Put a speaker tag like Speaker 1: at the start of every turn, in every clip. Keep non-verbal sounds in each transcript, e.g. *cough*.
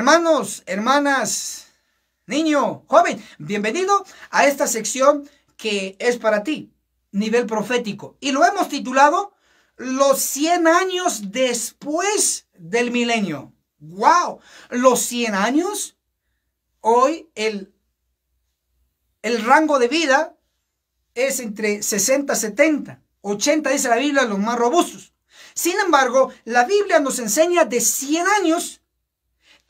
Speaker 1: Hermanos, hermanas, niño, joven, bienvenido a esta sección que es para ti, nivel profético. Y lo hemos titulado Los 100 años después del milenio. ¡Wow! Los 100 años, hoy el, el rango de vida es entre 60 y 70. 80 dice la Biblia, los más robustos. Sin embargo, la Biblia nos enseña de 100 años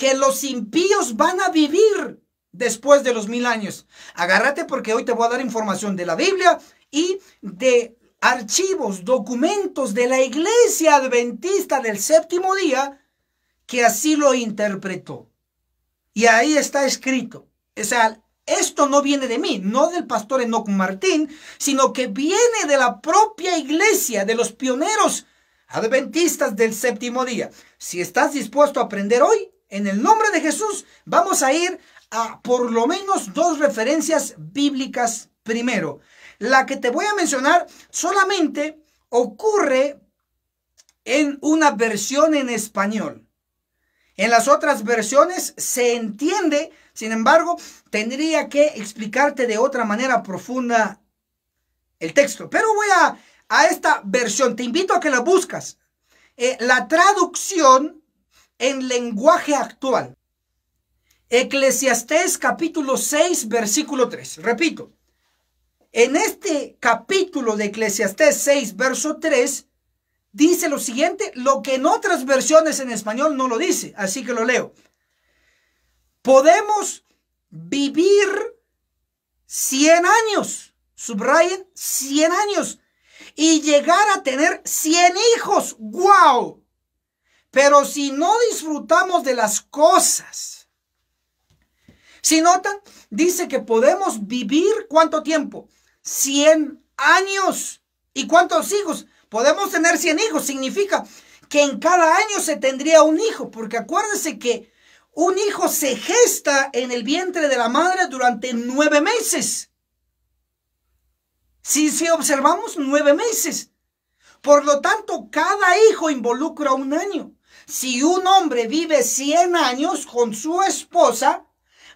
Speaker 1: que los impíos van a vivir después de los mil años. Agárrate porque hoy te voy a dar información de la Biblia y de archivos, documentos de la iglesia adventista del séptimo día que así lo interpretó. Y ahí está escrito. O sea, esto no viene de mí, no del pastor Enoch Martín, sino que viene de la propia iglesia, de los pioneros adventistas del séptimo día. Si estás dispuesto a aprender hoy, en el nombre de Jesús vamos a ir a por lo menos dos referencias bíblicas primero. La que te voy a mencionar solamente ocurre en una versión en español. En las otras versiones se entiende, sin embargo, tendría que explicarte de otra manera profunda el texto. Pero voy a, a esta versión, te invito a que la buscas. Eh, la traducción en lenguaje actual. Eclesiastés capítulo 6, versículo 3. Repito, en este capítulo de Eclesiastés 6, verso 3, dice lo siguiente, lo que en otras versiones en español no lo dice, así que lo leo. Podemos vivir 100 años, subrayen 100 años, y llegar a tener 100 hijos. Guau. Pero si no disfrutamos de las cosas, si notan, dice que podemos vivir cuánto tiempo? 100 años. ¿Y cuántos hijos? Podemos tener 100 hijos. Significa que en cada año se tendría un hijo, porque acuérdense que un hijo se gesta en el vientre de la madre durante nueve meses. Si, si observamos, nueve meses. Por lo tanto, cada hijo involucra un año si un hombre vive 100 años con su esposa,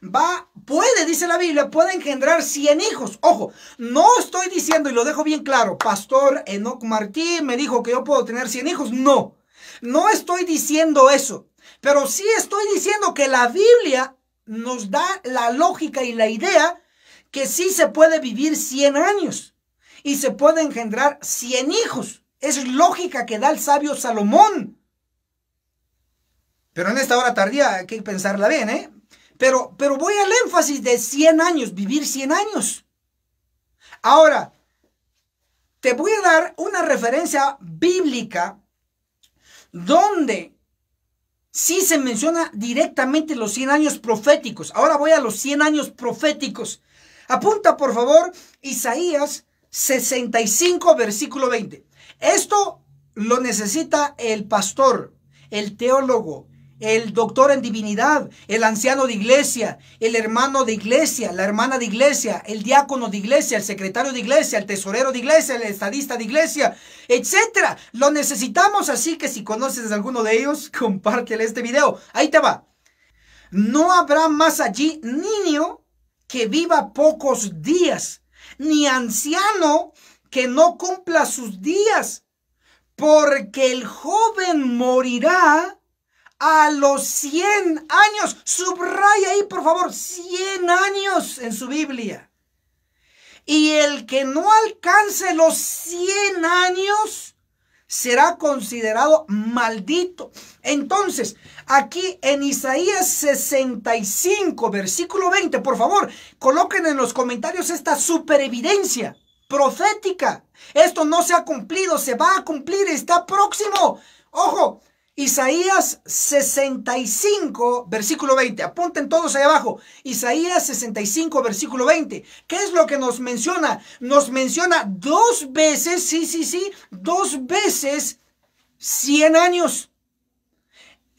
Speaker 1: va, puede, dice la Biblia, puede engendrar 100 hijos. Ojo, no estoy diciendo, y lo dejo bien claro, Pastor Enoch Martín me dijo que yo puedo tener 100 hijos. No, no estoy diciendo eso. Pero sí estoy diciendo que la Biblia nos da la lógica y la idea que sí se puede vivir 100 años y se puede engendrar 100 hijos. Es lógica que da el sabio Salomón. Pero en esta hora tardía hay que pensarla bien, ¿eh? Pero, pero voy al énfasis de 100 años, vivir 100 años. Ahora, te voy a dar una referencia bíblica donde sí se menciona directamente los 100 años proféticos. Ahora voy a los 100 años proféticos. Apunta, por favor, Isaías 65, versículo 20. Esto lo necesita el pastor, el teólogo, el doctor en divinidad, el anciano de iglesia, el hermano de iglesia, la hermana de iglesia, el diácono de iglesia, el secretario de iglesia, el tesorero de iglesia, el estadista de iglesia, etcétera. Lo necesitamos, así que si conoces a alguno de ellos, *laughs* compártele este video. Ahí te va. No habrá más allí niño que viva pocos días, ni anciano que no cumpla sus días, porque el joven morirá a los 100 años. Subraya ahí, por favor, 100 años en su Biblia. Y el que no alcance los 100 años será considerado maldito. Entonces, aquí en Isaías 65, versículo 20, por favor, coloquen en los comentarios esta super evidencia profética. Esto no se ha cumplido, se va a cumplir, está próximo. Ojo, Isaías 65, versículo 20. Apunten todos ahí abajo. Isaías 65, versículo 20. ¿Qué es lo que nos menciona? Nos menciona dos veces, sí, sí, sí, dos veces 100 años.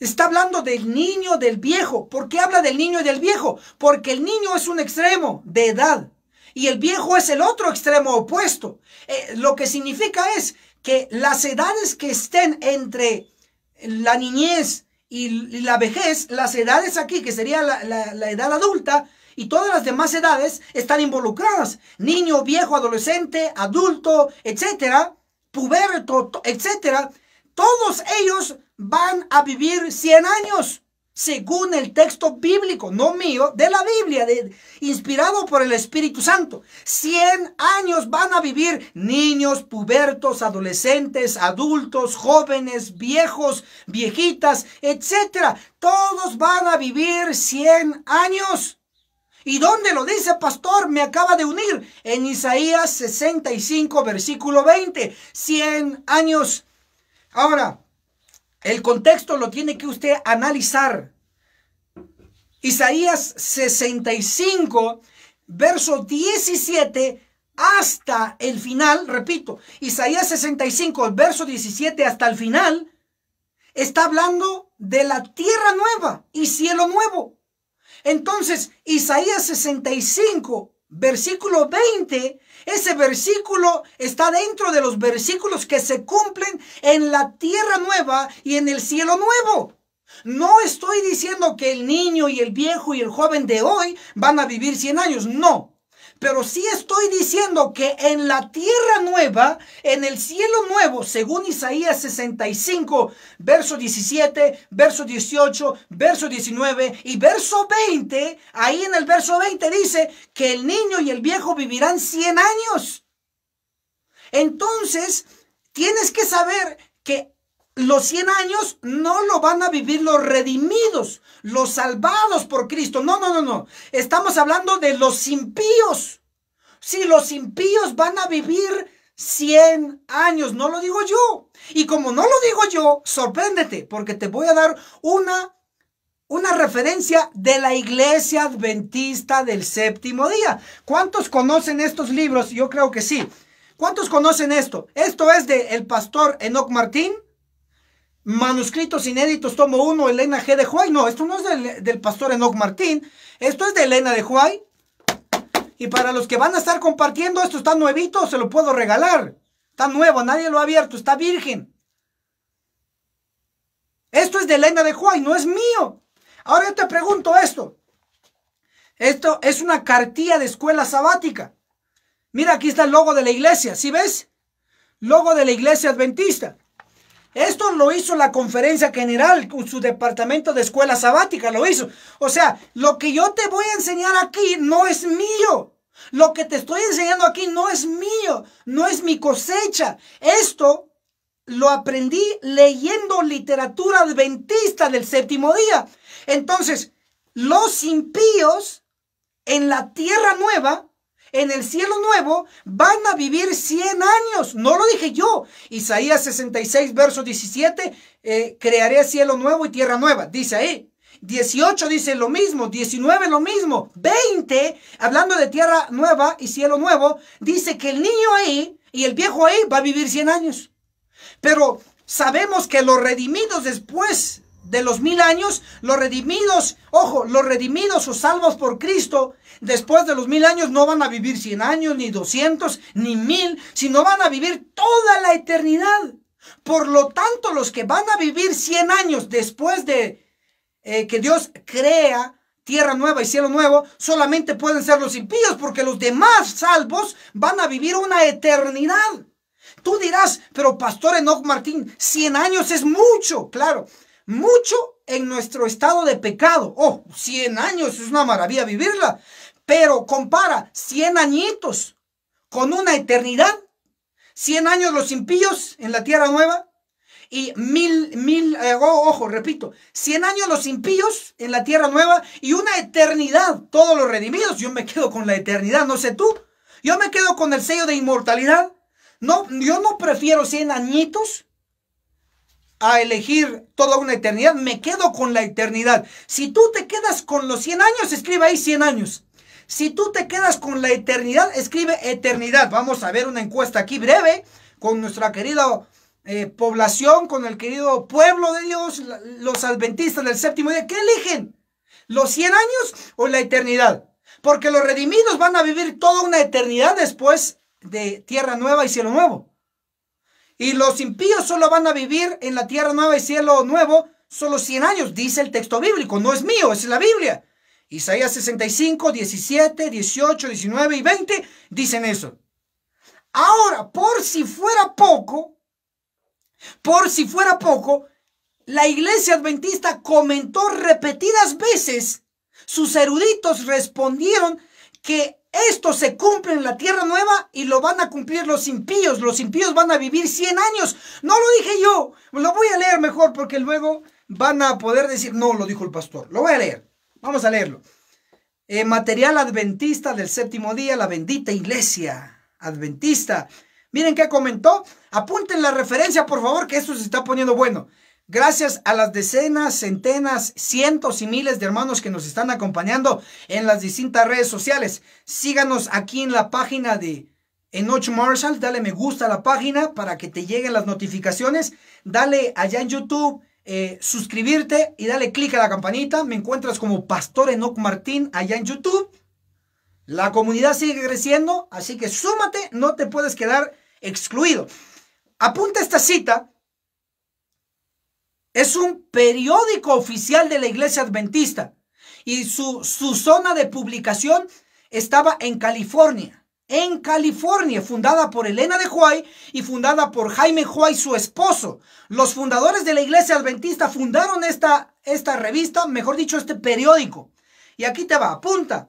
Speaker 1: Está hablando del niño, del viejo. ¿Por qué habla del niño y del viejo? Porque el niño es un extremo de edad y el viejo es el otro extremo opuesto. Eh, lo que significa es que las edades que estén entre la niñez y la vejez, las edades aquí, que sería la, edad adulta, y todas las demás edades están involucradas. Niño, viejo, adolescente, adulto, etcétera, puberto, etcétera. Todos ellos van a vivir 100 años según el texto bíblico, no mío, de la Biblia, inspirado por el Espíritu Santo. 100 años van a vivir niños, pubertos, adolescentes, adultos, jóvenes, viejos, viejitas, etc. Todos van a vivir 100 años. ¿Y dónde lo dice, pastor? Me acaba de unir. En Isaías 65, versículo 20. 100 años. Ahora, el contexto lo tiene que usted analizar. Isaías 65, verso 17 hasta el final, repito, Isaías 65, verso 17 hasta el final, está hablando de la tierra nueva y cielo nuevo. Entonces, Isaías 65, versículo 20, ese versículo está dentro de los versículos que se cumplen en la tierra nueva y en el cielo nuevo. No estoy diciendo que el niño y el viejo y el joven de hoy van a vivir 100 años, no. Pero sí estoy diciendo que en la tierra nueva, en el cielo nuevo, según Isaías 65, verso 17, verso 18, verso 19 y verso 20, ahí en el verso 20 dice que el niño y el viejo vivirán 100 años. Entonces, tienes que saber que los 100 años no lo van a vivir los redimidos, los salvados por Cristo. No, no, no, no. Estamos hablando de los impíos. Si sí, los impíos van a vivir 100 años, no lo digo yo. Y como no lo digo yo, sorpréndete, porque te voy a dar una una referencia de la iglesia adventista del séptimo día. ¿Cuántos conocen estos libros? Yo creo que sí. ¿Cuántos conocen esto? Esto es de el pastor Enoch Martín Manuscritos inéditos, tomo 1, Elena G. de Huay. No, esto no es del, pastor Enoch Martín. Esto es de Elena de Huay. Y para los que van a estar compartiendo, esto está nuevito, se lo puedo regalar. Está nuevo, nadie lo ha abierto, está virgen. Esto es de Elena de Huay, no es mío. Ahora yo te pregunto esto. Esto es una cartilla de escuela sabática. Mira, aquí está el logo de la iglesia, ¿sí ves? Logo de la iglesia adventista. Esto lo hizo la conferencia general, con su departamento de escuela sabática lo hizo. O sea, lo que yo te voy a enseñar aquí no es mío. Lo que te estoy enseñando aquí no es mío, no es mi cosecha. Esto lo aprendí leyendo literatura adventista del séptimo día. Entonces, los impíos en la tierra nueva en el cielo nuevo van a vivir 100 años. No lo dije yo. Isaías 66, verso 17, eh, crearé cielo nuevo y tierra nueva. Dice ahí. 18 dice lo mismo, 19 lo mismo, 20, hablando de tierra nueva y cielo nuevo, dice que el niño ahí y el viejo ahí va a vivir 100 años. Pero sabemos que los redimidos después de los mil años, los redimidos, ojo, los redimidos o salvos por Cristo, después de los mil años no van a vivir cien años, ni doscientos, ni mil, sino van a vivir toda la eternidad. Por lo tanto, los que van a vivir cien años después de eh, que Dios crea tierra nueva y cielo nuevo, solamente pueden ser los impíos, porque los demás salvos van a vivir una eternidad. Tú dirás, pero pastor Enoch Martín, 100 años es mucho. Claro, mucho en nuestro estado de pecado. Oh, 100 años es una maravilla vivirla. Pero compara 100 añitos con una eternidad. 100 años los impíos en la tierra nueva. Y mil, mil, eh, oh, ojo, repito, 100 años los impíos en la tierra nueva y una eternidad, todos los redimidos. Yo me quedo con la eternidad, no sé tú. Yo me quedo con el sello de inmortalidad. No, yo no prefiero 100 añitos a elegir toda una eternidad, me quedo con la eternidad. Si tú te quedas con los 100 años, escribe ahí 100 años. Si tú te quedas con la eternidad, escribe eternidad. Vamos a ver una encuesta aquí breve con nuestra querida eh, población, con el querido pueblo de Dios, los adventistas del séptimo día. ¿Qué eligen? ¿Los 100 años o la eternidad? Porque los redimidos van a vivir toda una eternidad después de tierra nueva y cielo nuevo. Y los impíos solo van a vivir en la tierra nueva y cielo nuevo solo 100 años, dice el texto bíblico, no es mío, es la Biblia. Isaías 65, 17, 18, 19 y 20 dicen eso. Ahora, por si fuera poco, por si fuera poco, la iglesia adventista comentó repetidas veces, sus eruditos respondieron que esto se cumple en la tierra nueva y lo van a cumplir los impíos. Los impíos van a vivir 100 años. No lo dije yo. Lo voy a leer mejor porque luego van a poder decir, no, lo dijo el pastor. Lo voy a leer. Vamos a leerlo. Eh, material adventista del séptimo día, la bendita iglesia adventista. Miren qué comentó. Apunten la referencia, por favor, que esto se está poniendo bueno. Gracias a las decenas, centenas, cientos y miles de hermanos que nos están acompañando en las distintas redes sociales. Síganos aquí en la página de Enoch Marshall. Dale me gusta a la página para que te lleguen las notificaciones. Dale allá en YouTube. Eh, suscribirte y dale clic a la campanita. Me encuentras como Pastor Enoch Martín allá en YouTube. La comunidad sigue creciendo, así que súmate, no te puedes quedar excluido. Apunta esta cita es un periódico oficial de la Iglesia Adventista y su, zona de publicación estaba en California. En California, fundada por Elena de Huay y fundada por Jaime Huay, su esposo. Los fundadores de la Iglesia Adventista fundaron esta, esta revista, mejor dicho, este periódico. Y aquí te va, apunta.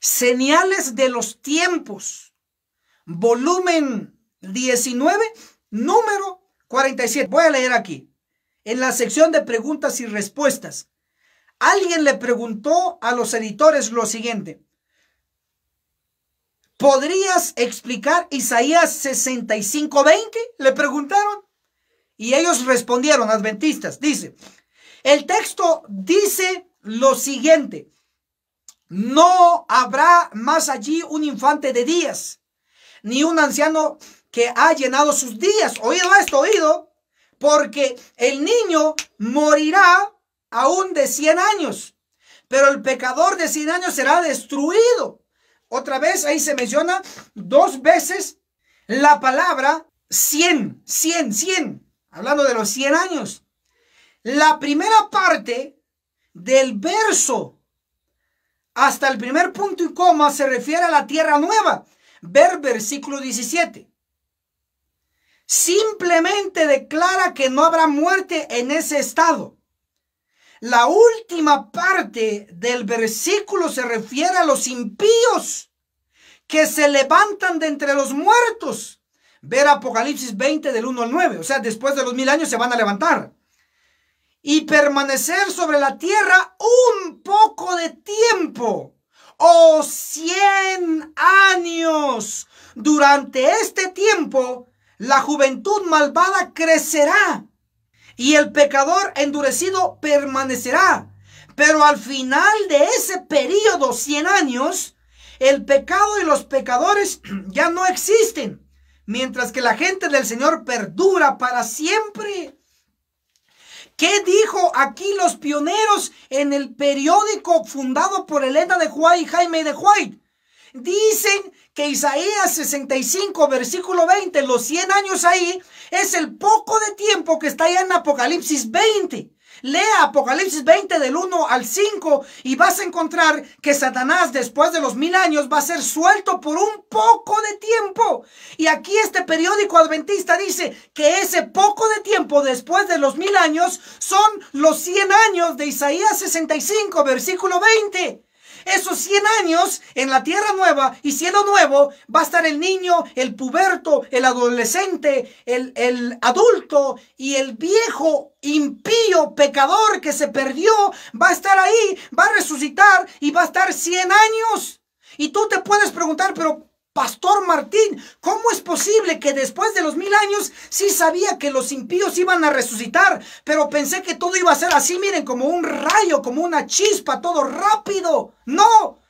Speaker 1: Señales de los tiempos. Volumen 19, número 47. Voy a leer aquí en la sección de preguntas y respuestas. Alguien le preguntó a los editores lo siguiente. ¿Podrías explicar Isaías 65:20? Le preguntaron. Y ellos respondieron, adventistas. Dice, el texto dice lo siguiente. No habrá más allí un infante de días, ni un anciano que ha llenado sus días. Oído esto, oído porque el niño morirá aún de 100 años, pero el pecador de 100 años será destruido. Otra vez ahí se menciona dos veces la palabra 100, 100, 100, hablando de los 100 años. La primera parte del verso hasta el primer punto y coma se refiere a la tierra nueva. Ver versículo 17 simplemente declara que no habrá muerte en ese estado. La última parte del versículo se refiere a los impíos que se levantan de entre los muertos. Ver Apocalipsis 20 del 1 al 9. O sea, después de los mil años se van a levantar. Y permanecer sobre la tierra un poco de tiempo. O cien años. Durante este tiempo la juventud malvada crecerá y el pecador endurecido permanecerá. Pero al final de ese periodo, 100 años, el pecado y los pecadores *clears throat* ya no existen, mientras que la gente del Señor perdura para siempre. ¿Qué dijo aquí los pioneros en el periódico fundado por Elena de Juárez y Jaime de White? Dicen que Isaías 65, versículo 20, los 100 años ahí, es el poco de tiempo que está allá en Apocalipsis 20. Lea Apocalipsis 20 del 1 al 5 y vas a encontrar que Satanás después de los mil años va a ser suelto por un poco de tiempo. Y aquí este periódico adventista dice que ese poco de tiempo después de los mil años son los 100 años de Isaías 65, versículo 20. Esos 100 años en la tierra nueva y siendo nuevo va a estar el niño, el puberto, el adolescente, el, el adulto y el viejo impío, pecador que se perdió, va a estar ahí, va a resucitar y va a estar 100 años. Y tú te puedes preguntar, pero Pastor Martín, ¿cómo es posible que después de los mil años sí sabía que los impíos iban a resucitar? Pero pensé que todo iba a ser así, miren, como un rayo, como una chispa, todo rápido. No,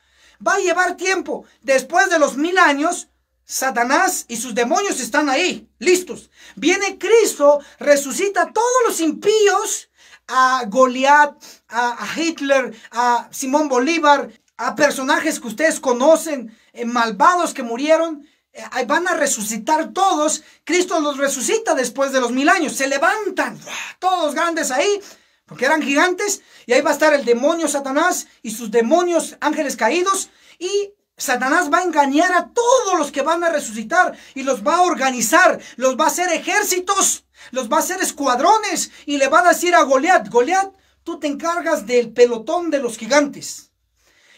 Speaker 1: va a llevar tiempo. Después de los mil años, Satanás y sus demonios están ahí, listos. Viene Cristo, resucita a todos los impíos, a Goliat, a Hitler, a Simón Bolívar, a personajes que ustedes conocen, eh, malvados que murieron, eh, van a resucitar todos. Cristo los resucita después de los mil años. Se levantan todos grandes ahí, porque eran gigantes. Y ahí va a estar el demonio Satanás y sus demonios ángeles caídos. Y Satanás va a engañar a todos los que van a resucitar y los va a organizar, los va a hacer ejércitos, los va a hacer escuadrones y le va a decir a Goliat, Goliat, tú te encargas del pelotón de los gigantes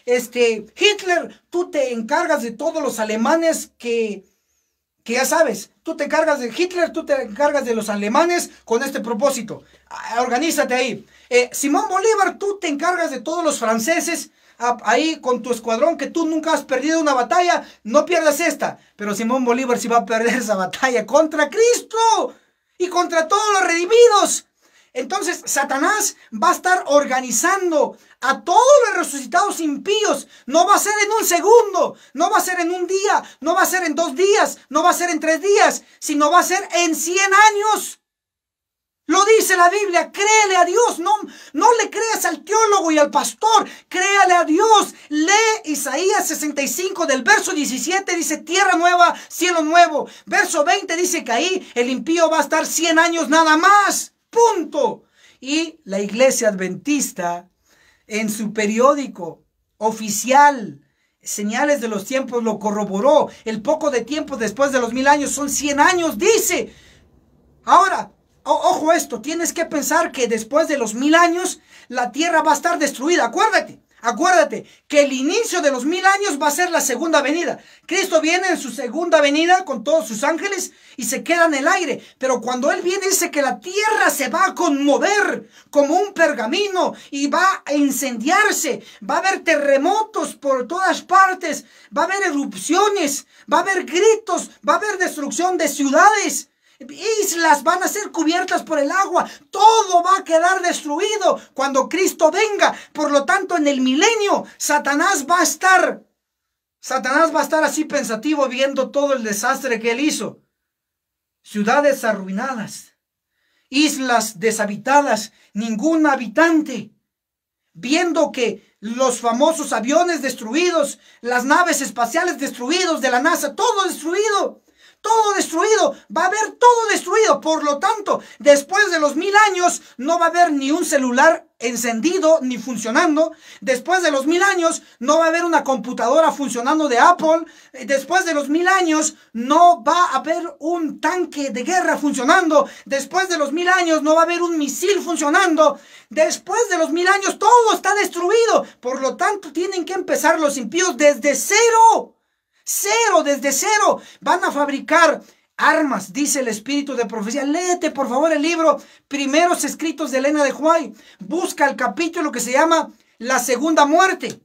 Speaker 1: este, Hitler, tú te encargas de todos los alemanes que, que ya sabes, tú te encargas de Hitler, tú te encargas de los alemanes con este propósito. Ah, organízate ahí. Eh, Simón Bolívar, tú te encargas de todos los franceses ah, ahí con tu escuadrón que tú nunca has perdido una batalla, no pierdas esta. Pero Simón Bolívar sí va a perder esa batalla contra Cristo y contra todos los redimidos. Entonces Satanás va a estar organizando a todos los resucitados impíos. No va a ser en un segundo, no va a ser en un día, no va a ser en dos días, no va a ser en tres días, sino va a ser en cien años. Lo dice la Biblia, créele a Dios, no, no le creas al teólogo y al pastor, créale a Dios. Lee Isaías 65 del verso 17, dice tierra nueva, cielo nuevo. Verso 20 dice que ahí el impío va a estar cien años nada más, punto. Y la iglesia adventista en su periódico oficial. Señales de los tiempos lo corroboró. El poco de tiempo después de los mil años son 100 años, dice. Ahora, ojo esto, tienes que pensar que después de los mil años la tierra va a estar destruida, acuérdate. Acuérdate que el inicio de los mil años va a ser la segunda venida. Cristo viene en su segunda venida con todos sus ángeles y se queda en el aire. Pero cuando Él viene dice que la tierra se va a conmover como un pergamino y va a incendiarse. Va a haber terremotos por todas partes. Va a haber erupciones. Va a haber gritos. Va a haber destrucción de ciudades. Islas van a ser cubiertas por el agua. Todo va a quedar destruido cuando Cristo venga. Por lo tanto, en el milenio, Satanás va a estar. Satanás va a estar así pensativo viendo todo el desastre que él hizo. Ciudades arruinadas, islas deshabitadas, ningún habitante. Viendo que los famosos aviones destruidos, las naves espaciales destruidos de la NASA, todo destruido todo destruido, va a haber todo destruido. Por lo tanto, después de los mil años, no va a haber ni un celular encendido ni funcionando. Después de los mil años, no va a haber una computadora funcionando de Apple. Después de los mil años, no va a haber un tanque de guerra funcionando. Después de los mil años, no va a haber un misil funcionando. Después de los mil años, todo está destruido. Por lo tanto, tienen que empezar los impíos desde cero. Cero, desde cero. Van a fabricar armas, dice el espíritu de profecía. Léete, por favor, el libro Primeros Escritos de Elena de Huay. Busca el capítulo que se llama La Segunda Muerte.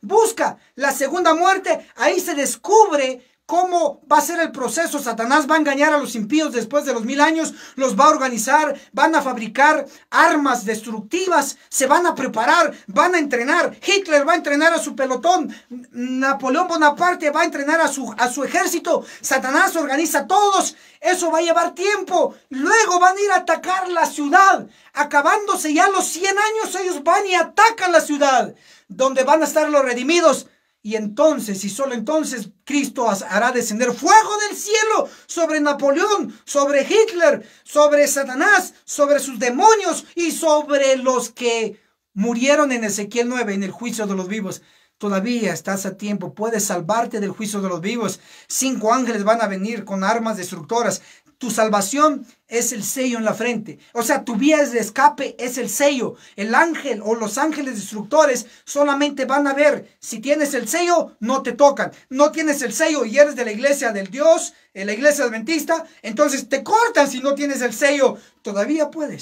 Speaker 1: Busca la Segunda Muerte. Ahí se descubre ¿Cómo va a ser el proceso? Satanás va a engañar a los impíos después de los mil años, los va a organizar, van a fabricar armas destructivas, se van a preparar, van a entrenar. Hitler va a entrenar a su pelotón, Napoleón Bonaparte va a entrenar a su, a su ejército, Satanás organiza a todos, eso va a llevar tiempo. Luego van a ir a atacar la ciudad. Acabándose ya los 100 años, ellos van y atacan la ciudad, donde van a estar los redimidos y entonces, y solo entonces, Cristo hará descender fuego del cielo sobre Napoleón, sobre Hitler, sobre Satanás, sobre sus demonios y sobre los que murieron en Ezequiel 9, en el juicio de los vivos. Todavía estás a tiempo, puedes salvarte del juicio de los vivos. Cinco ángeles van a venir con armas destructoras. Tu salvación es el sello en la frente. O sea, tu vía de escape es el sello. El ángel o los ángeles destructores solamente van a ver si tienes el sello, no te tocan. No tienes el sello y eres de la iglesia del Dios, de eh, la iglesia adventista, entonces te cortan si no tienes el sello. Todavía puedes.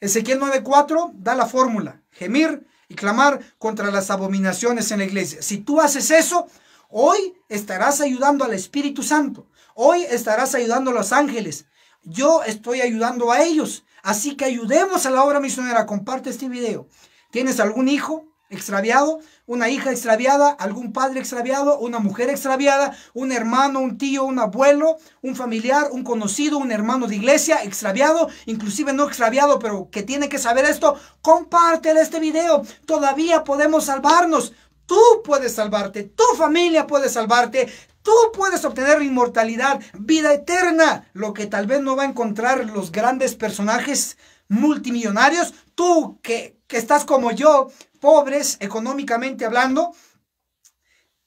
Speaker 1: Ezequiel 9:4 da la fórmula. Gemir y clamar contra las abominaciones en la iglesia. Si tú haces eso, hoy estarás ayudando al Espíritu Santo. Hoy estarás ayudando a los ángeles. Yo estoy ayudando a ellos. Así que ayudemos a la obra misionera. Comparte este video. ¿Tienes algún hijo extraviado? ¿Una hija extraviada? ¿Algún padre extraviado? ¿Una mujer extraviada? ¿Un hermano, un tío, un abuelo? ¿Un familiar? ¿Un conocido? ¿Un hermano de iglesia extraviado? Inclusive no extraviado, pero que tiene que saber esto. Comparte este video. Todavía podemos salvarnos. Tú puedes salvarte, tu familia puede salvarte, tú puedes obtener inmortalidad, vida eterna, lo que tal vez no va a encontrar los grandes personajes multimillonarios, tú que, que estás como yo, pobres económicamente hablando,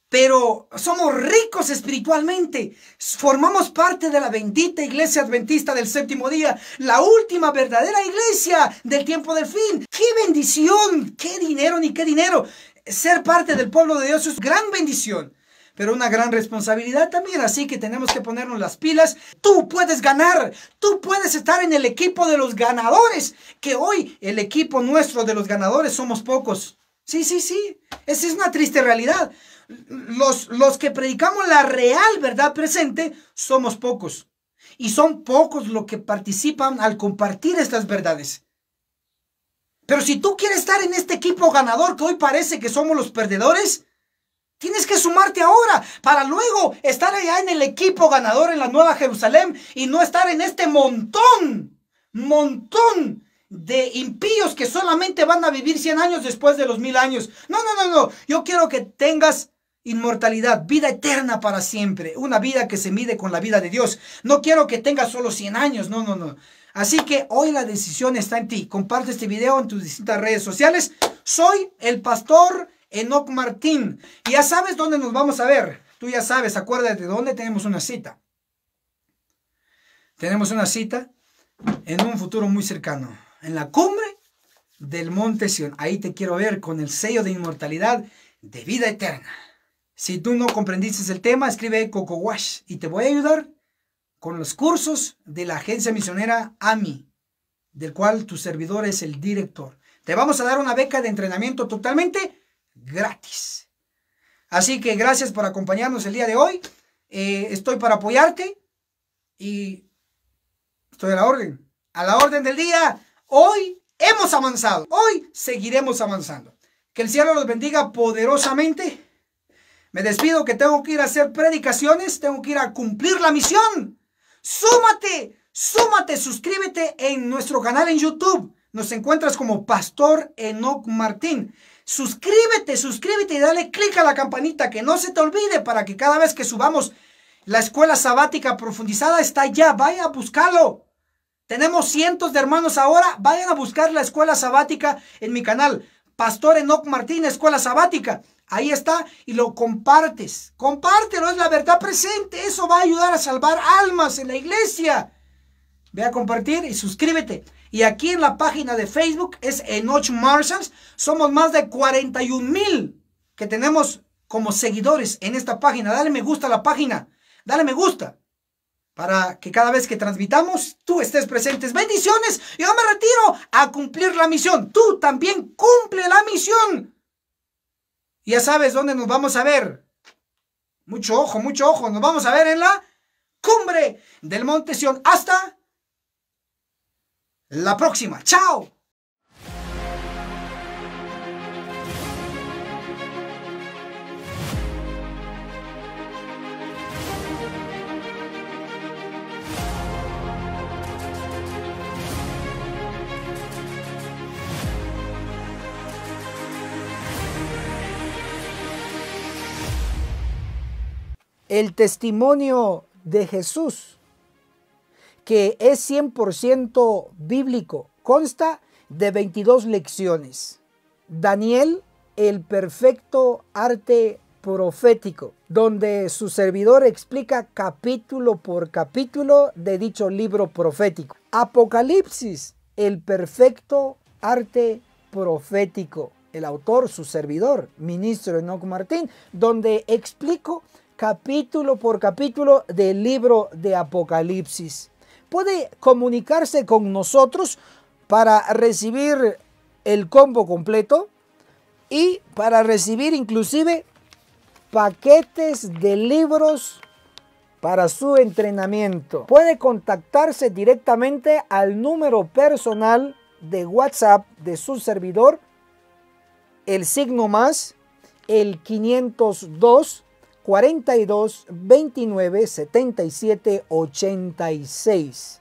Speaker 1: pero somos ricos espiritualmente. Formamos parte de la bendita iglesia adventista del séptimo día, la última verdadera iglesia del tiempo del fin. ¡Qué bendición! ¡Qué dinero ni qué dinero! ser parte del pueblo de Dios es gran bendición, pero una gran responsabilidad también. Así que tenemos que ponernos las pilas. Tú puedes ganar, tú puedes estar en el equipo de los ganadores, que hoy el equipo nuestro de los ganadores somos pocos. Sí, sí, sí, esa es una triste realidad. Los, los que predicamos la real verdad presente somos pocos. Y son pocos los que participan al compartir estas verdades. Pero si tú quieres estar en este equipo ganador que hoy parece que somos los perdedores, Tienes que sumarte ahora para luego estar allá en el equipo ganador en la Nueva Jerusalén y no estar en este montón, montón de impíos que solamente van a vivir 100 años después de los mil años. No, no, no, no. Yo quiero que tengas inmortalidad, vida eterna para siempre, una vida que se mide con la vida de Dios. No quiero que tengas solo 100 años, no, no, no. Así que hoy la decisión está en ti. Comparte este video en tus distintas redes sociales. Soy el pastor Enoc Martín. Y ya sabes dónde nos vamos a ver. Tú ya sabes, acuérdate dónde tenemos una cita. Tenemos una cita en un futuro muy cercano, en la cumbre del monte Sion. Ahí te quiero ver con el sello de inmortalidad de vida eterna. Si tú no comprendiste el tema, escribe Coco Wash y te voy a ayudar con los cursos de la agencia misionera AMI, del cual tu servidor es el director. Te vamos a dar una beca de entrenamiento totalmente gratis. Así que gracias por acompañarnos el día de hoy. Eh, estoy para apoyarte y estoy a la orden. A la orden del día. Hoy hemos avanzado. Hoy seguiremos avanzando. Que el cielo los bendiga poderosamente. Me despido que tengo que ir a hacer predicaciones, tengo que ir a cumplir la misión súmate, súmate, suscríbete en nuestro canal en YouTube. Nos encuentras como Pastor Enoc Martín. Suscríbete, suscríbete y dale clic a la campanita que no se te olvide para que cada vez que subamos la escuela sabática profundizada está ya, vaya a buscarlo. Tenemos cientos de hermanos ahora, vayan a buscar la escuela sabática en mi canal Pastor Enoc Martín Escuela Sabática. Ahí está y lo compartes. Compártelo, es la verdad presente. Eso va a ayudar a salvar almas en la iglesia. Ve a compartir y suscríbete. Y aquí en la página de Facebook es Enoch Marsans. Somos más de 41 mil que tenemos como seguidores en esta página. Dale me gusta a la página. Dale me gusta. Para que cada vez que transmitamos, tú estés presentes. Bendiciones. Yo me retiro a cumplir la misión. Tú también cumple la misión. Ya sabes dónde nos vamos a ver. Mucho ojo, mucho ojo. Nos vamos a ver en la cumbre del Monte Sion. Hasta la próxima. Chao. el testimonio de Jesús, que es 100% bíblico, consta de 22 lecciones. Daniel, el perfecto arte profético, donde su servidor explica capítulo por capítulo de dicho libro profético. Apocalipsis, el perfecto arte profético. El autor, su servidor, ministro Enoch Martín, donde explico capítulo por capítulo del libro de Apocalipsis. Puede comunicarse con nosotros para recibir el combo completo y para recibir inclusive paquetes de libros para su entrenamiento. Puede contactarse directamente al número personal de WhatsApp de su servidor, el signo más, el 502 42 29 77 86.